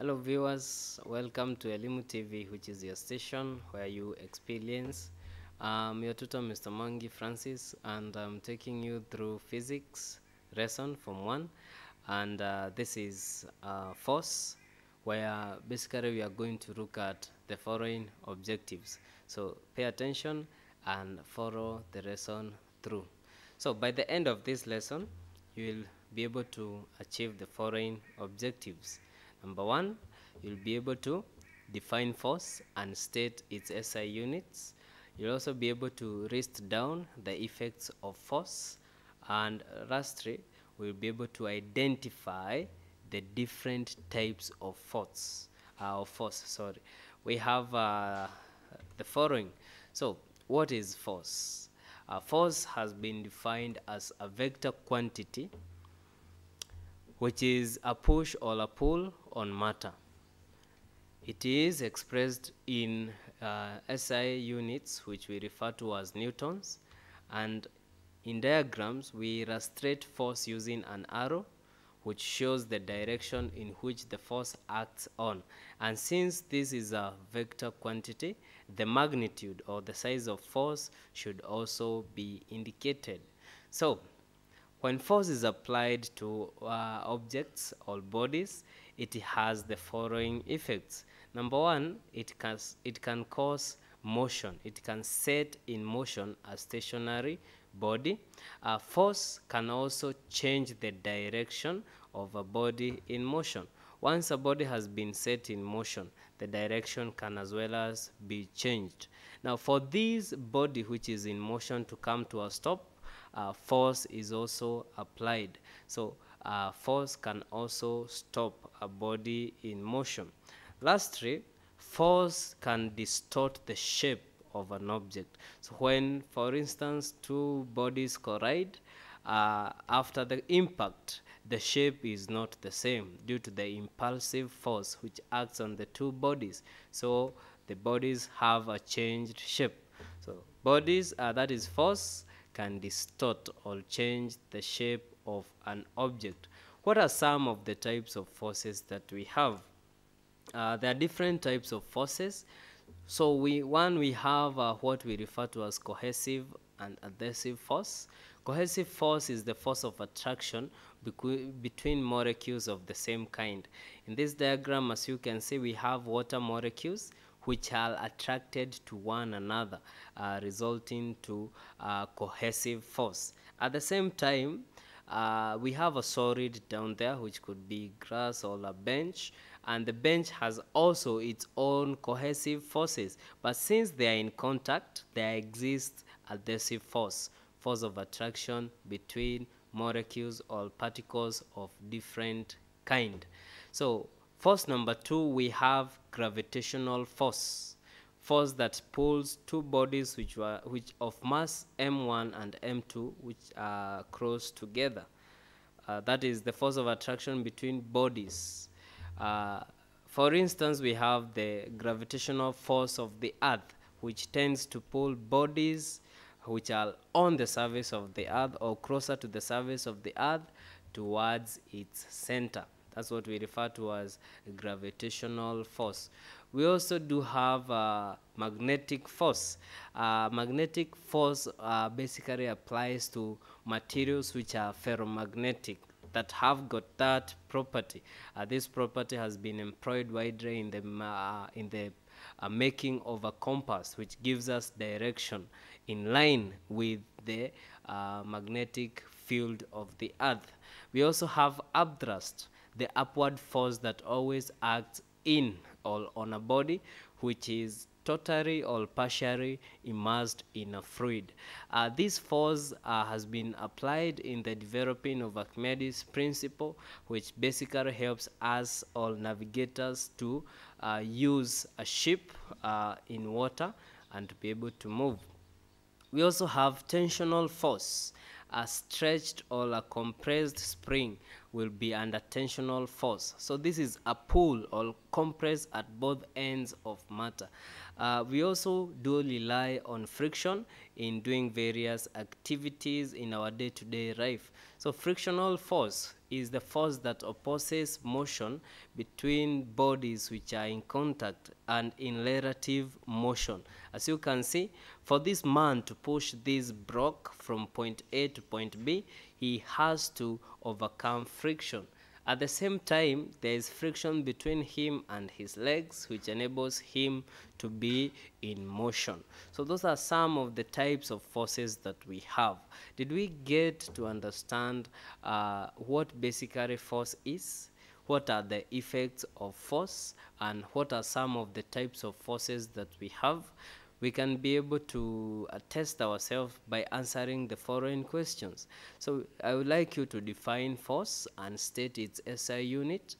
Hello viewers, welcome to Elimu TV which is your station where you experience. Um, your tutor Mr. Mangi Francis and I'm taking you through physics lesson from 1 and uh, this is uh, force where basically we are going to look at the following objectives. So pay attention and follow the lesson through. So by the end of this lesson, you will be able to achieve the following objectives. Number one, you'll be able to define force and state its SI units. You'll also be able to list down the effects of force and lastly, we'll be able to identify the different types of force. Uh, of force, sorry. We have uh, the following. So, what is force? Uh, force has been defined as a vector quantity which is a push or a pull on matter. It is expressed in uh, SI units, which we refer to as newtons, and in diagrams, we illustrate force using an arrow, which shows the direction in which the force acts on. And since this is a vector quantity, the magnitude or the size of force should also be indicated. So when force is applied to uh, objects or bodies, it has the following effects. Number one, it can, it can cause motion. It can set in motion a stationary body. A force can also change the direction of a body in motion. Once a body has been set in motion, the direction can as well as be changed. Now for this body which is in motion to come to a stop, uh, force is also applied. So uh, force can also stop a body in motion. Lastly, force can distort the shape of an object. So when, for instance, two bodies collide, uh, after the impact, the shape is not the same due to the impulsive force which acts on the two bodies. So the bodies have a changed shape. So bodies, uh, that is force, can distort or change the shape of an object. What are some of the types of forces that we have? Uh, there are different types of forces. So we one we have uh, what we refer to as cohesive and adhesive force. Cohesive force is the force of attraction between molecules of the same kind. In this diagram, as you can see, we have water molecules which are attracted to one another, uh, resulting to a uh, cohesive force. At the same time, uh, we have a solid down there, which could be grass or a bench, and the bench has also its own cohesive forces. But since they are in contact, there exists adhesive force, force of attraction between molecules or particles of different kind. So Force number two, we have gravitational force, force that pulls two bodies which were which of mass m1 and m2 which are close together. Uh, that is the force of attraction between bodies. Uh, for instance, we have the gravitational force of the Earth, which tends to pull bodies which are on the surface of the Earth or closer to the surface of the Earth towards its center. That's what we refer to as gravitational force. We also do have uh, magnetic force. Uh, magnetic force uh, basically applies to materials which are ferromagnetic that have got that property. Uh, this property has been employed widely in the, uh, in the uh, making of a compass, which gives us direction in line with the magnetic field of the earth. We also have upthrust the upward force that always acts in or on a body which is totally or partially immersed in a fluid. Uh, this force uh, has been applied in the developing of Archimedes principle, which basically helps us all navigators to uh, use a ship uh, in water and to be able to move. We also have tensional force, a stretched or a compressed spring, will be under tensional force. So this is a pull or compress at both ends of matter. Uh, we also do rely on friction in doing various activities in our day-to-day -day life. So frictional force is the force that opposes motion between bodies which are in contact and in relative motion. As you can see, for this man to push this block from point A to point B, he has to overcome friction. At the same time, there is friction between him and his legs, which enables him to be in motion. So those are some of the types of forces that we have. Did we get to understand uh, what basically force is? What are the effects of force? And what are some of the types of forces that we have? we can be able to uh, test ourselves by answering the following questions. So I would like you to define force and state its SI unit.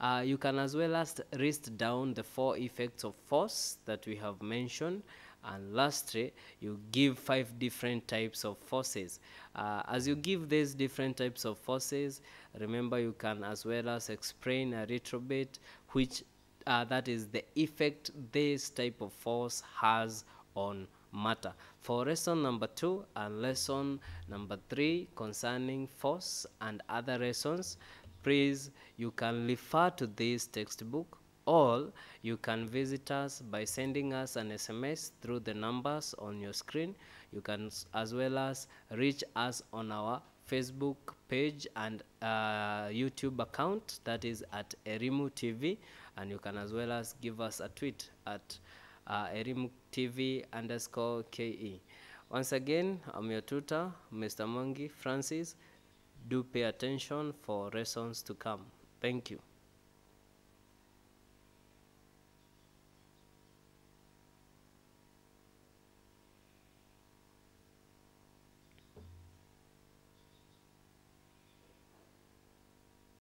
Uh, you can as well as list down the four effects of force that we have mentioned. And lastly, you give five different types of forces. Uh, as you give these different types of forces, remember you can as well as explain a little bit which uh, that is the effect this type of force has on matter. For lesson number two and lesson number three concerning force and other lessons, please you can refer to this textbook or you can visit us by sending us an SMS through the numbers on your screen. You can as well as reach us on our Facebook page and uh, YouTube account that is at Erimu TV, and you can as well as give us a tweet at uh, Erimu TV underscore KE. Once again, I'm your tutor, Mr. Mwangi Francis. Do pay attention for lessons to come. Thank you.